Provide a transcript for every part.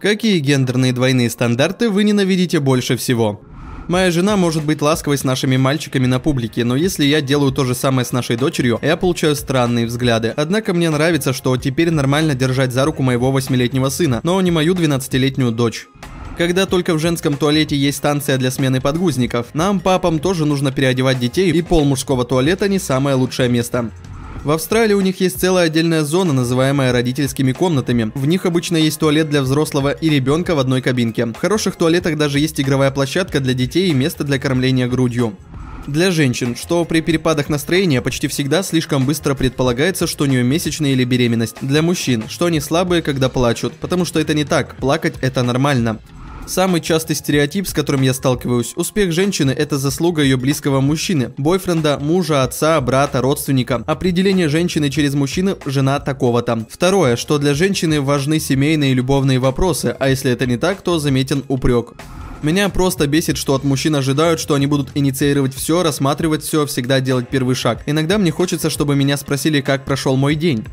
Какие гендерные двойные стандарты вы ненавидите больше всего? Моя жена может быть ласковой с нашими мальчиками на публике, но если я делаю то же самое с нашей дочерью, я получаю странные взгляды. Однако мне нравится, что теперь нормально держать за руку моего восьмилетнего сына, но не мою 12-летнюю дочь. Когда только в женском туалете есть станция для смены подгузников, нам, папам, тоже нужно переодевать детей, и пол мужского туалета не самое лучшее место. В Австралии у них есть целая отдельная зона, называемая родительскими комнатами. В них обычно есть туалет для взрослого и ребенка в одной кабинке. В хороших туалетах даже есть игровая площадка для детей и место для кормления грудью для женщин, что при перепадах настроения почти всегда слишком быстро предполагается, что у нее месячные или беременность. Для мужчин, что они слабые, когда плачут, потому что это не так, плакать это нормально. Самый частый стереотип, с которым я сталкиваюсь, успех женщины – это заслуга ее близкого мужчины, бойфренда, мужа, отца, брата, родственника. Определение женщины через мужчину: жена такого-то. Второе, что для женщины важны семейные и любовные вопросы, а если это не так, то заметен упрек. Меня просто бесит, что от мужчин ожидают, что они будут инициировать все, рассматривать все, всегда делать первый шаг. Иногда мне хочется, чтобы меня спросили, как прошел мой день.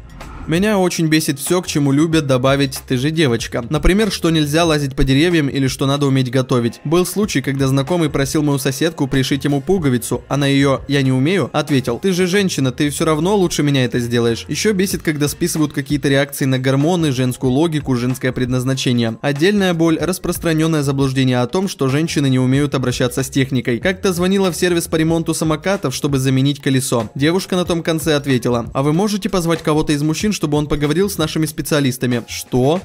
Меня очень бесит все, к чему любят добавить «ты же девочка». Например, что нельзя лазить по деревьям или что надо уметь готовить. Был случай, когда знакомый просил мою соседку пришить ему пуговицу, а на ее «я не умею» ответил «ты же женщина, ты все равно лучше меня это сделаешь». Еще бесит, когда списывают какие-то реакции на гормоны, женскую логику, женское предназначение. Отдельная боль – распространенное заблуждение о том, что женщины не умеют обращаться с техникой. Как-то звонила в сервис по ремонту самокатов, чтобы заменить колесо. Девушка на том конце ответила «а вы можете позвать кого-то из мужчин, чтобы он поговорил с нашими специалистами. Что?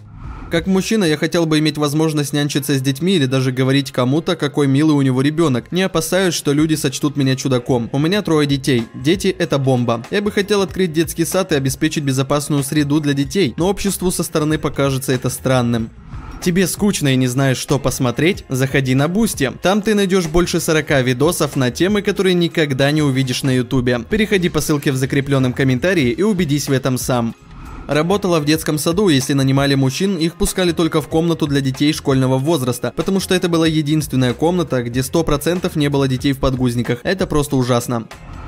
Как мужчина, я хотел бы иметь возможность нянчиться с детьми или даже говорить кому-то, какой милый у него ребенок. Не опасаюсь, что люди сочтут меня чудаком. У меня трое детей. Дети – это бомба. Я бы хотел открыть детский сад и обеспечить безопасную среду для детей, но обществу со стороны покажется это странным. Тебе скучно и не знаешь, что посмотреть? Заходи на Бусти. Там ты найдешь больше 40 видосов на темы, которые никогда не увидишь на ютубе. Переходи по ссылке в закрепленном комментарии и убедись в этом сам. Работала в детском саду, если нанимали мужчин, их пускали только в комнату для детей школьного возраста, потому что это была единственная комната, где 100% не было детей в подгузниках. Это просто ужасно.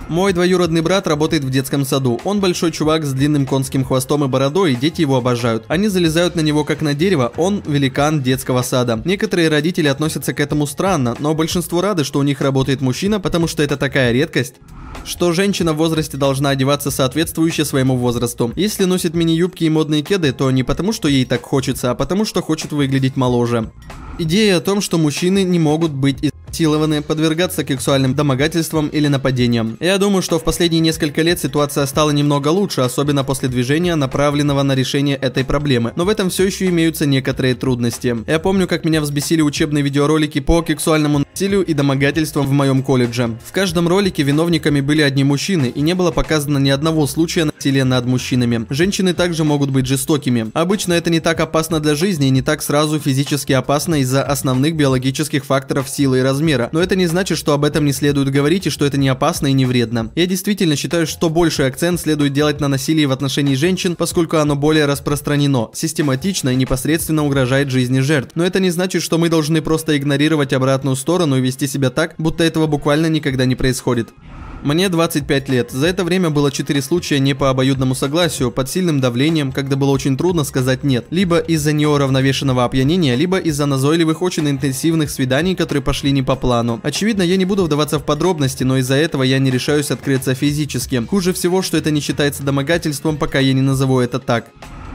Мой двоюродный брат работает в детском саду. Он большой чувак с длинным конским хвостом и бородой, и дети его обожают. Они залезают на него как на дерево, он великан детского сада. Некоторые родители относятся к этому странно, но большинство рады, что у них работает мужчина, потому что это такая редкость что женщина в возрасте должна одеваться соответствующе своему возрасту. Если носит мини-юбки и модные кеды, то не потому, что ей так хочется, а потому, что хочет выглядеть моложе. Идея о том, что мужчины не могут быть из изнасилованы, подвергаться сексуальным домогательствам или нападениям. Я думаю, что в последние несколько лет ситуация стала немного лучше, особенно после движения, направленного на решение этой проблемы. Но в этом все еще имеются некоторые трудности. Я помню, как меня взбесили учебные видеоролики по сексуальному насилию и домогательствам в моем колледже. В каждом ролике виновниками были одни мужчины, и не было показано ни одного случая насилия над мужчинами. Женщины также могут быть жестокими. Обычно это не так опасно для жизни и не так сразу физически опасно из-за основных биологических факторов силы и размера. Но это не значит, что об этом не следует говорить и что это не опасно и не вредно. Я действительно считаю, что больший акцент следует делать на насилии в отношении женщин, поскольку оно более распространено, систематично и непосредственно угрожает жизни жертв. Но это не значит, что мы должны просто игнорировать обратную сторону сторону и вести себя так, будто этого буквально никогда не происходит. Мне 25 лет. За это время было 4 случая не по обоюдному согласию, под сильным давлением, когда было очень трудно сказать «нет», либо из-за неуравновешенного опьянения, либо из-за назойливых очень интенсивных свиданий, которые пошли не по плану. Очевидно, я не буду вдаваться в подробности, но из-за этого я не решаюсь открыться физически. Хуже всего, что это не считается домогательством, пока я не назову это так.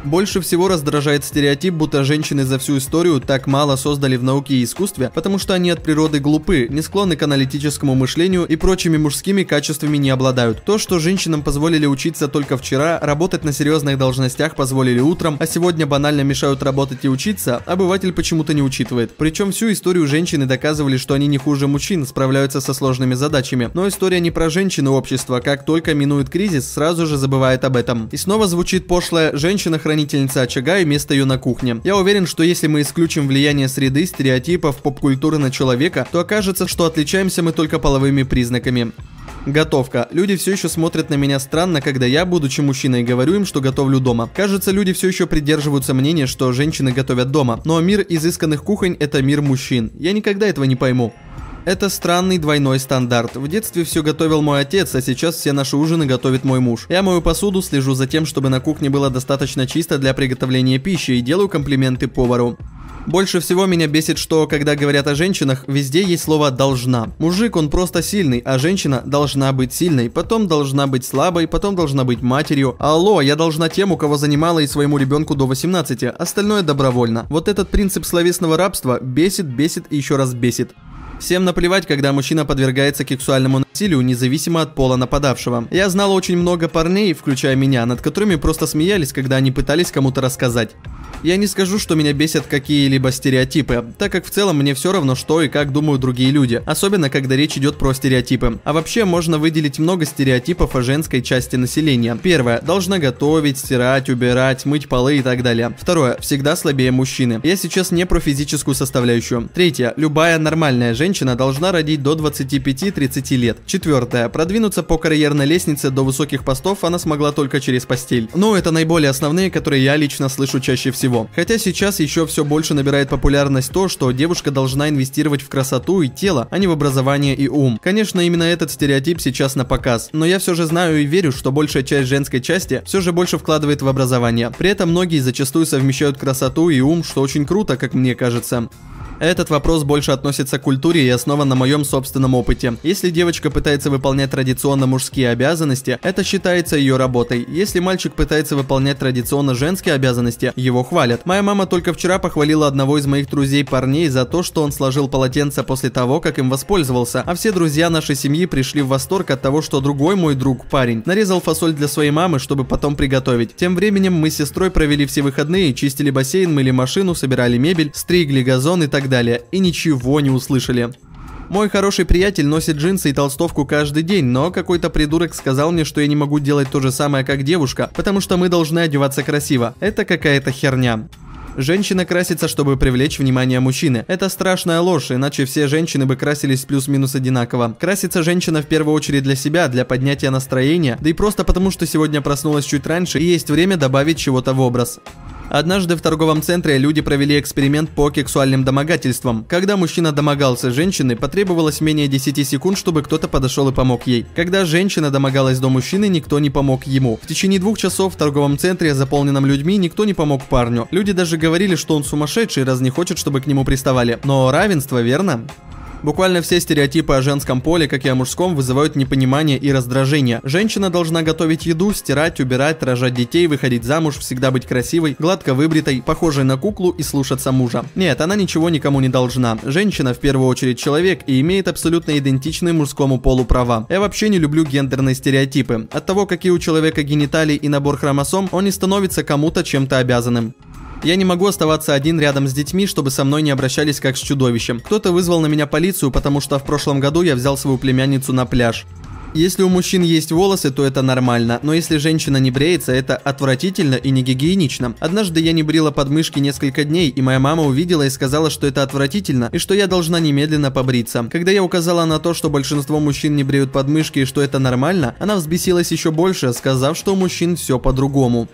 Больше всего раздражает стереотип, будто женщины за всю историю так мало создали в науке и искусстве, потому что они от природы глупы, не склонны к аналитическому мышлению и прочими мужскими качествами не обладают. То, что женщинам позволили учиться только вчера, работать на серьезных должностях позволили утром, а сегодня банально мешают работать и учиться, обыватель почему-то не учитывает. Причем всю историю женщины доказывали, что они не хуже мужчин, справляются со сложными задачами. Но история не про женщин и общество, как только минует кризис, сразу же забывает об этом. И снова звучит пошлое «женщина хранит хранительница очага и место ее на кухне. Я уверен, что если мы исключим влияние среды, стереотипов, поп-культуры на человека, то окажется, что отличаемся мы только половыми признаками. Готовка. Люди все еще смотрят на меня странно, когда я, будучи мужчиной, говорю им, что готовлю дома. Кажется, люди все еще придерживаются мнения, что женщины готовят дома. Но мир изысканных кухонь – это мир мужчин. Я никогда этого не пойму. Это странный двойной стандарт. В детстве все готовил мой отец, а сейчас все наши ужины готовит мой муж. Я мою посуду, слежу за тем, чтобы на кухне было достаточно чисто для приготовления пищи и делаю комплименты повару. Больше всего меня бесит, что когда говорят о женщинах, везде есть слово «должна». Мужик, он просто сильный, а женщина должна быть сильной, потом должна быть слабой, потом должна быть матерью. Алло, я должна тем, у кого занимала и своему ребенку до 18, остальное добровольно. Вот этот принцип словесного рабства бесит, бесит и еще раз бесит. Всем наплевать, когда мужчина подвергается сексуальному стилю, независимо от пола нападавшего. Я знал очень много парней, включая меня, над которыми просто смеялись, когда они пытались кому-то рассказать. Я не скажу, что меня бесят какие-либо стереотипы, так как в целом мне все равно, что и как думают другие люди, особенно когда речь идет про стереотипы. А вообще можно выделить много стереотипов о женской части населения. Первое. Должна готовить, стирать, убирать, мыть полы и так далее. Второе. Всегда слабее мужчины. Я сейчас не про физическую составляющую. Третье. Любая нормальная женщина должна родить до 25-30 лет. Четвертое. Продвинуться по карьерной лестнице до высоких постов она смогла только через постель. Но ну, это наиболее основные, которые я лично слышу чаще всего. Хотя сейчас еще все больше набирает популярность то, что девушка должна инвестировать в красоту и тело, а не в образование и ум. Конечно, именно этот стереотип сейчас на показ. Но я все же знаю и верю, что большая часть женской части все же больше вкладывает в образование. При этом многие зачастую совмещают красоту и ум, что очень круто, как мне кажется. Этот вопрос больше относится к культуре и основан на моем собственном опыте. Если девочка пытается выполнять традиционно мужские обязанности, это считается ее работой. Если мальчик пытается выполнять традиционно женские обязанности, его хвалят. Моя мама только вчера похвалила одного из моих друзей парней за то, что он сложил полотенце после того, как им воспользовался, а все друзья нашей семьи пришли в восторг от того, что другой мой друг, парень, нарезал фасоль для своей мамы, чтобы потом приготовить. Тем временем мы с сестрой провели все выходные, чистили бассейн, мыли машину, собирали мебель, стригли газон и так далее, и ничего не услышали. Мой хороший приятель носит джинсы и толстовку каждый день, но какой-то придурок сказал мне, что я не могу делать то же самое, как девушка, потому что мы должны одеваться красиво. Это какая-то херня. Женщина красится, чтобы привлечь внимание мужчины. Это страшная ложь, иначе все женщины бы красились плюс-минус одинаково. Красится женщина в первую очередь для себя, для поднятия настроения, да и просто потому, что сегодня проснулась чуть раньше и есть время добавить чего-то в образ. Однажды в торговом центре люди провели эксперимент по кексуальным домогательствам. Когда мужчина домогался женщины, потребовалось менее 10 секунд, чтобы кто-то подошел и помог ей. Когда женщина домогалась до мужчины, никто не помог ему. В течение двух часов в торговом центре, заполненном людьми, никто не помог парню. Люди даже говорили, что он сумасшедший, раз не хочет, чтобы к нему приставали. Но равенство, верно? Буквально все стереотипы о женском поле, как и о мужском, вызывают непонимание и раздражение. Женщина должна готовить еду, стирать, убирать, рожать детей, выходить замуж, всегда быть красивой, гладко выбритой, похожей на куклу и слушаться мужа. Нет, она ничего никому не должна. Женщина в первую очередь человек и имеет абсолютно идентичные мужскому полу права. Я вообще не люблю гендерные стереотипы. От того, какие у человека гениталии и набор хромосом, он не становится кому-то чем-то обязанным. Я не могу оставаться один рядом с детьми, чтобы со мной не обращались как с чудовищем. Кто-то вызвал на меня полицию, потому что в прошлом году я взял свою племянницу на пляж. Если у мужчин есть волосы, то это нормально, но если женщина не бреется, это отвратительно и не гигиенично. Однажды я не брила подмышки несколько дней, и моя мама увидела и сказала, что это отвратительно, и что я должна немедленно побриться. Когда я указала на то, что большинство мужчин не бреют подмышки и что это нормально, она взбесилась еще больше, сказав, что у мужчин все по-другому.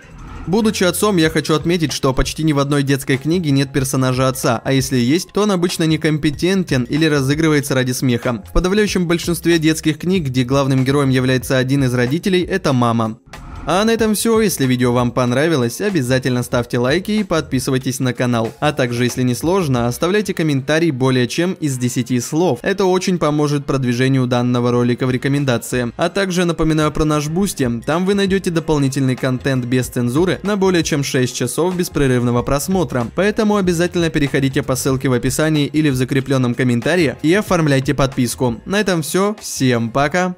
Будучи отцом, я хочу отметить, что почти ни в одной детской книге нет персонажа отца, а если есть, то он обычно некомпетентен или разыгрывается ради смеха. В подавляющем большинстве детских книг, где главным героем является один из родителей, это мама. А на этом все, если видео вам понравилось, обязательно ставьте лайки и подписывайтесь на канал. А также, если не сложно, оставляйте комментарий более чем из 10 слов. Это очень поможет продвижению данного ролика в рекомендации. А также напоминаю про наш Бусти, там вы найдете дополнительный контент без цензуры на более чем 6 часов беспрерывного просмотра. Поэтому обязательно переходите по ссылке в описании или в закрепленном комментарии и оформляйте подписку. На этом все, всем пока!